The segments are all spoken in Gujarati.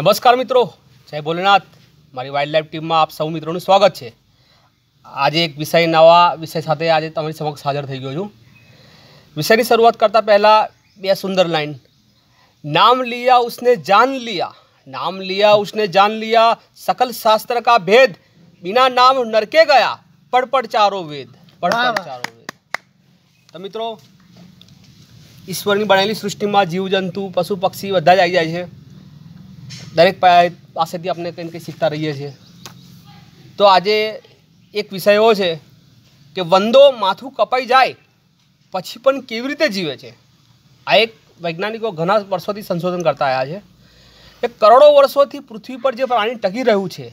નમસ્કાર મિત્રો જય ભોલેનાથ મારી વાઇલ્ડ ટીમમાં આપ સૌ મિત્રોનું સ્વાગત છે આજે એક વિષય નવા વિષય સાથે આજે તમારી સમક્ષ હાજર થઈ ગયો છું વિષયની શરૂઆત કરતાં પહેલાં બે સુંદર લાઈન નામ લિયા ઉસને જાન લિયા નામ લિયા ઉસને જાન લિયા સકલ શાસ્ત્ર કા ભેદ બિના નામ નરકે ગયા પડ પડ ચારો વેદ પડપડ ચારો વેદ તો મિત્રો ઈશ્વરની બનેલી સૃષ્ટિમાં જીવજંતુ પશુ પક્ષી બધા જ આવી જાય છે દરેક પાસેથી આપણે કંઈ કંઈ શીખતા રહીએ છીએ તો આજે એક વિષય એવો છે કે વંદો માથું કપાઈ જાય પછી પણ કેવી રીતે જીવે છે આ એક વૈજ્ઞાનિકો ઘણા વર્ષોથી સંશોધન કરતા આવ્યા છે કે કરોડો વર્ષોથી પૃથ્વી પર જે પ્રાણી ટકી રહ્યું છે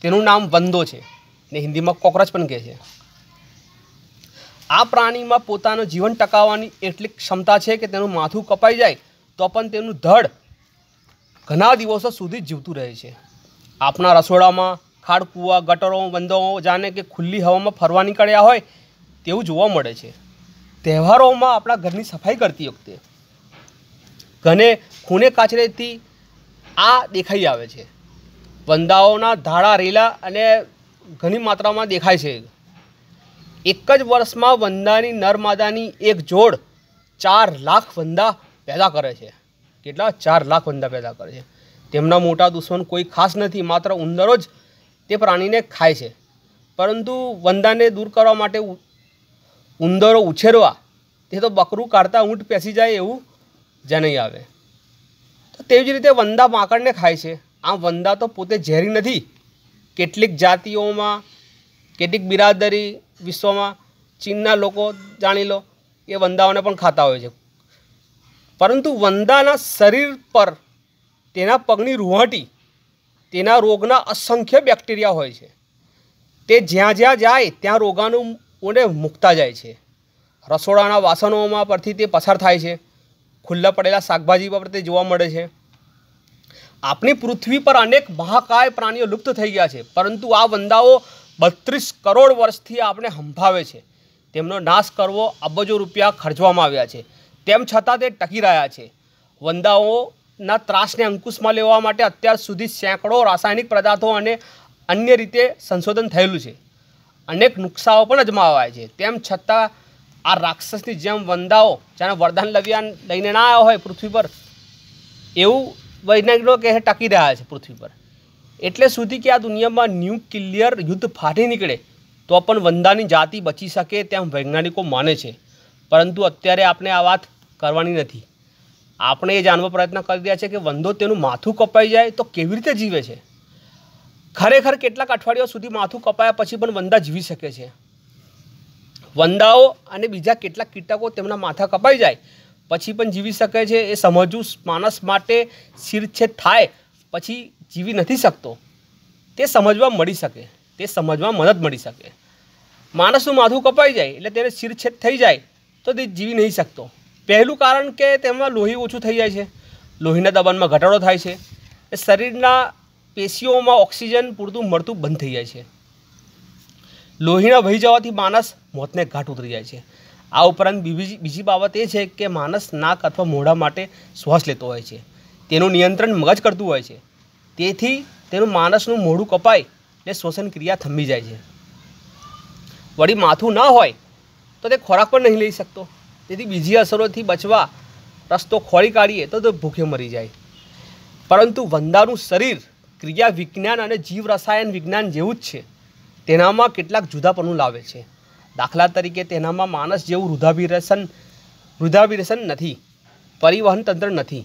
તેનું નામ વંદો છે ને હિન્દીમાં કોક્રોચ પણ કહે છે આ પ્રાણીમાં પોતાનું જીવન ટકાવવાની એટલી ક્ષમતા છે કે તેનું માથું કપાઈ જાય તો પણ તેનું ધડ ઘણા દિવસો સુધી જીવતું રહે છે આપણા રસોડામાં ખાડકૂવા ગટરો બંધો જાણે કે ખુલ્લી હવામાં ફરવા નીકળ્યા હોય તેવું જોવા મળે છે તહેવારોમાં આપણા ઘરની સફાઈ કરતી વખતે ઘને ખૂને કાચરેથી આ દેખાઈ આવે છે વંદાઓના ધાડા રેલા અને ઘણી માત્રામાં દેખાય છે એક જ વર્ષમાં વંદાની નર એક જોડ ચાર લાખ વંદા પેદા કરે છે કેટલા ચાર લાખ વંદા પેદા કરે છે તેમના મોટા દુશ્મન કોઈ ખાસ નથી માત્ર ઉંદરો જ તે પ્રાણીને ખાય છે પરંતુ વંદાને દૂર કરવા માટે ઉંદરો ઉછેરવા તે તો બકરું કાઢતા ઊંટ પેસી જાય એવું જણાઈ આવે તો તેવી જ રીતે વંદા માકડને ખાય છે આમ વંદા તો પોતે ઝેરી નથી કેટલીક જાતિઓમાં કેટલીક બિરાદરી વિશ્વમાં ચીનના લોકો જાણી લો એ વંદાઓને પણ ખાતા હોય છે પરંતુ વંદાના શરીર પર તેના પગની રૂહટી તેના રોગના અસંખ્ય બેક્ટેરિયા હોય છે તે જ્યાં જ્યાં જાય ત્યાં રોગાનું ઊંડે મૂકતા જાય છે રસોડાના વાસણોમાં પરથી તે પસાર થાય છે ખુલ્લા પડેલા શાકભાજી પર તે જોવા મળે છે આપણી પૃથ્વી પર અનેક મહાકાય પ્રાણીઓ લુપ્ત થઈ ગયા છે પરંતુ આ વંદાઓ બત્રીસ કરોડ વર્ષથી આપણે હંભાવે છે તેમનો નાશ કરવો અબજો રૂપિયા ખર્ચવામાં આવ્યા છે તેમ છતાં તે ટકી રહ્યા છે વંદાઓના ત્રાસને અંકુશમાં લેવા માટે અત્યાર સુધી સેંકડો રાસાયણિક પદાર્થો અને અન્ય રીતે સંશોધન થયેલું છે અનેક નુકસાઓ પણ અજમાવાય છે તેમ છતાં આ રાક્ષસની જેમ વંદાઓ જેને વરદાન લવ્યા લઈને ના આવ્યા હોય પૃથ્વી પર એવું વૈજ્ઞાનિકો કહે ટકી રહ્યા છે પૃથ્વી પર એટલે સુધી કે આ દુનિયામાં ક્લિયર યુદ્ધ ફાટી નીકળે તો પણ વંદાની જાતિ બચી શકે તેમ વૈજ્ઞાનિકો માને છે પરંતુ અત્યારે આપણે આ વાત કરવાની નથી આપણે એ જાણવા પ્રયત્ન કરી રહ્યા છીએ કે વંદો તેનું માથું કપાઈ જાય તો કેવી રીતે જીવે છે ખરેખર કેટલાક અઠવાડિયા સુધી માથું કપાયા પછી પણ વંદા જીવી શકે છે વંદાઓ અને બીજા કેટલાક કીટકો તેમના માથા કપાઈ જાય પછી પણ જીવી શકે છે એ સમજવું માણસ માટે શિરછેદ થાય પછી જીવી નથી શકતો તે સમજવા મળી શકે તે સમજવા મદદ મળી શકે માણસનું માથું કપાઈ જાય એટલે તેને શિરછેદ થઈ જાય તો તે જીવી નહીં શકતો પહેલું કારણ કે તેમાં લોહી ઓછું થઈ જાય છે લોહીના દબાણમાં ઘટાડો થાય છે એ શરીરના પેશીઓમાં ઓક્સિજન પૂરતું મળતું બંધ થઈ જાય છે લોહીના વહી જવાથી માણસ મોતને ઘાટ ઉતરી જાય છે આ ઉપરાંત બીજી બીજી બાબત એ છે કે માણસ નાક અથવા મોઢા માટે શ્વાસ લેતો હોય છે તેનું નિયંત્રણ મગજ કરતું હોય છે તેથી તેનું માણસનું મોઢું કપાય એટલે શ્વસન ક્રિયા થંભી જાય છે વળી માથું ન હોય તો તે ખોરાક પણ નહીં લઈ શકતો તેથી બીજી અસરોથી બચવા રસ્તો ખોળી કાઢીએ તો ભૂખે મરી જાય પરંતુ વંદાનું શરીર ક્રિયા વિજ્ઞાન અને જીવ રસાયણ વિજ્ઞાન જેવું જ છે તેનામાં કેટલાક જુદાપણું લાવે છે દાખલા તરીકે તેનામાં માણસ જેવું રુધાભિરેશન રુધાભિરેશન નથી પરિવહન તંત્ર નથી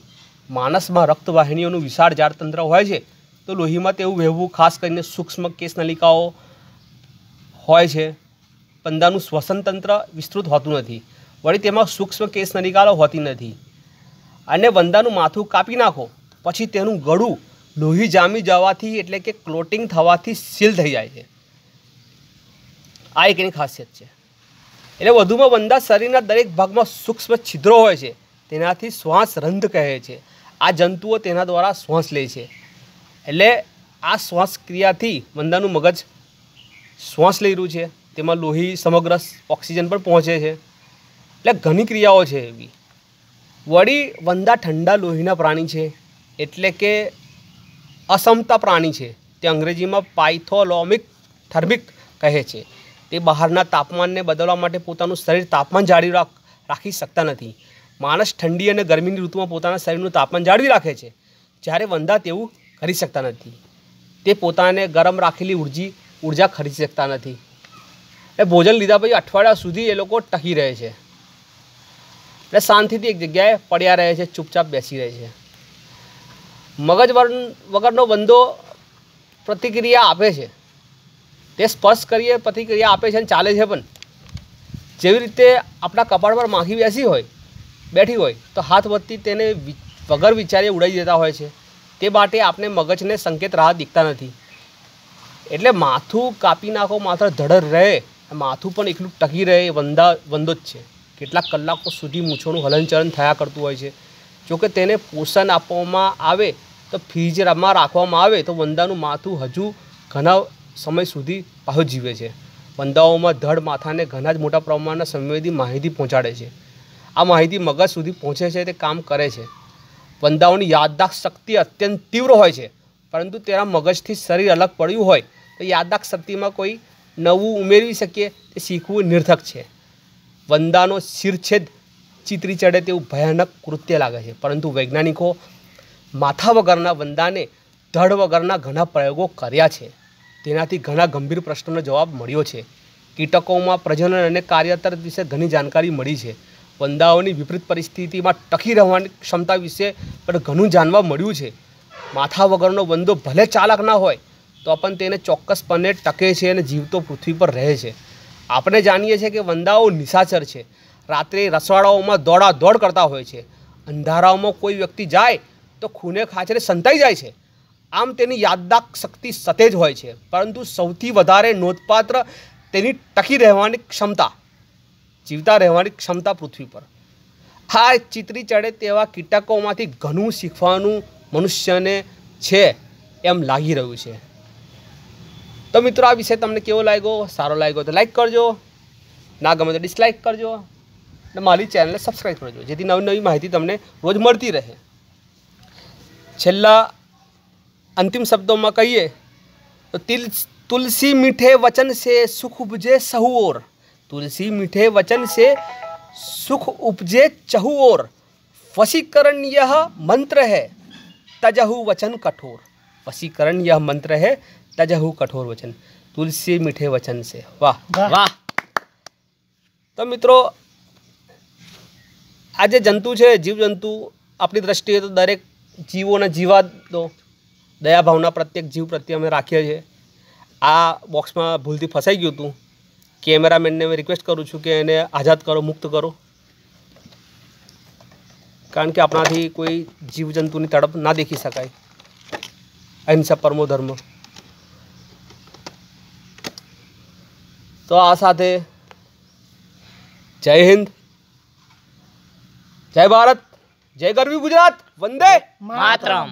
માણસમાં રક્તવાહિનીઓનું વિશાળ જાળતંત્ર હોય છે તો લોહીમાં તેવું વહેવું ખાસ કરીને સૂક્ષ્મ કેસ નલિકાઓ હોય છે પંદાનું શ્વસન તંત્ર વિસ્તૃત હોતું નથી વળી તેમાં સૂક્ષ્મ કેસના નિકાલો હોતી નથી અને વંદાનું માથું કાપી નાખો પછી તેનું ગળું લોહી જામી જવાથી એટલે કે ક્લોટિંગ થવાથી સીલ થઈ જાય છે આ એક એની ખાસિયત છે એટલે વધુમાં વંદા શરીરના દરેક ભાગમાં સૂક્ષ્મ છિદ્રો હોય છે તેનાથી શ્વાસ રંધ કહે છે આ જંતુઓ તેના દ્વારા શ્વાસ લે છે એટલે આ શ્વાસ ક્રિયાથી વંદાનું મગજ શ્વાસ લઈ રહ્યું છે તેમાં લોહી સમગ્ર ઓક્સિજન પણ પહોંચે છે એટલે ઘણી ક્રિયાઓ છે એવી વળી વંદા ઠંડા લોહીના પ્રાણી છે એટલે કે અસમતા પ્રાણી છે તે અંગ્રેજીમાં પાઇથોલોમિક થર્મિક કહે છે તે બહારના તાપમાનને બદલવા માટે પોતાનું શરીર તાપમાન જાળવી રાખ રાખી શકતા નથી માણસ ઠંડી અને ગરમીની ઋતુમાં પોતાના શરીરનું તાપમાન જાળવી રાખે છે જ્યારે વંદા તેવું કરી શકતા નથી તે પોતાને ગરમ રાખેલી ઉર્જી ઉર્જા ખરીદી શકતા નથી એ ભોજન લીધા પછી અઠવાડિયા સુધી એ લોકો ટકી રહે છે એટલે શાંતિથી એક જગ્યાએ પડ્યા રહે છે ચૂપચાપ બેસી રહે છે મગજ વગરનો બંદો પ્રતિક્રિયા આપે છે તે સ્પર્શ કરીએ પ્રતિક્રિયા આપે છે અને ચાલે છે પણ જેવી રીતે આપણા કપાળ પર માખી બેસી હોય બેઠી હોય તો હાથ વધતી તેને વગર વિચારીએ ઉડાઈ દેતા હોય છે તે માટે આપણે મગજને સંકેત રાહ દીખતા નથી એટલે માથું કાપી નાખો માત્ર ધડર રહે માથું પણ એકલું ટકી રહે એ વંદા વંદો જ છે કેટલાક કલાકો સુધી મૂછોનું હલનચલન થયા કરતું હોય છે જોકે તેને પોષણ આપવામાં આવે તો ફ્રીજમાં રાખવામાં આવે તો વંદાનું માથું હજુ ઘણા સમય સુધી પાહુ જીવે છે વંદાઓમાં ધડ માથાને ઘણા જ મોટા પ્રમાણના સંવેદી માહિતી પહોંચાડે છે આ માહિતી મગજ સુધી પહોંચે છે તે કામ કરે છે વંદાઓની યાદદાસ્ત શક્તિ અત્યંત તીવ્ર હોય છે પરંતુ તેના મગજથી શરીર અલગ પડ્યું હોય તો યાદદાસ્ત શક્તિમાં કોઈ નવું ઉમેરવી શકીએ તે શીખવું નિર્થક છે વંદાનો શિરછેદ ચિતરી ચડે તેવું ભયાનક કૃત્ય લાગે છે પરંતુ વૈજ્ઞાનિકો માથા વગરના વંદાને ધડ વગરના ઘણા પ્રયોગો કર્યા છે તેનાથી ઘણા ગંભીર પ્રશ્નોનો જવાબ મળ્યો છે કીટકોમાં પ્રજનન અને કાર્યતર વિશે ઘણી જાણકારી મળી છે વંદાઓની વિપરીત પરિસ્થિતિમાં ટકી રહેવાની ક્ષમતા વિશે પણ ઘણું જાણવા મળ્યું છે માથા વગરનો વંદો ભલે ચાલાક ના હોય તો પણ તેને ચોક્કસપણે ટકે છે અને જીવતો પૃથ્વી પર રહે છે આપણે જાણીએ છીએ કે વંદાઓ નિશાચર છે રાત્રે રસવાડાઓમાં દોડાદોડ કરતા હોય છે અંધારાઓમાં કોઈ વ્યક્તિ જાય તો ખૂને ખાચરે સંતાઈ જાય છે આમ તેની યાદદાક શક્તિ સતેજ હોય છે પરંતુ સૌથી વધારે નોંધપાત્ર તેની ટકી રહેવાની ક્ષમતા જીવતા રહેવાની ક્ષમતા પૃથ્વી પર આ ચિત્રી ચડે તેવા કીટકોમાંથી ઘણું શીખવાનું મનુષ્યને છે એમ લાગી રહ્યું છે तो मित्रों आ विषय तमने केव लगे सारो लगो तो लाइक करजो ना गमे तो डिस्लाइक करजो मेरी चैनल सब्सक्राइब करजो जे नवी नवी महिती तमने रोज मती रहे छाला अंतिम शब्दों में कही तो तिल तुलसी मीठे वचन से सुख उपजे सहुओर तुलसी मीठे वचन से सुख उपजे चहुओर वशीकरण यह मंत्र है तजहु वचन कठोर वशीकरण यह मंत्र है તાજા હું કઠોર વચન તુલસી મીઠે વચન છે વાહ વાહ તો મિત્રો આ જે જંતુ છે જીવજંતુ આપણી દ્રષ્ટિએ તો દરેક જીવોના જીવાદો દયા ભાવના પ્રત્યેક જીવ પ્રત્યે અમે રાખીએ છીએ આ બોક્સમાં ભૂલથી ફસાઈ ગયું હતું કેમેરામેનને મેં રિક્વેસ્ટ કરું છું કે એને આઝાદ કરો મુક્ત કરો કારણ કે આપણાથી કોઈ જીવજંતુની તડપ ના દેખી શકાય અહિંસા પરમો ધર્મ તો આ સાથે જય હિન્દ જય ભારત જય ગરવી ગુજરાત વંદે માતરમ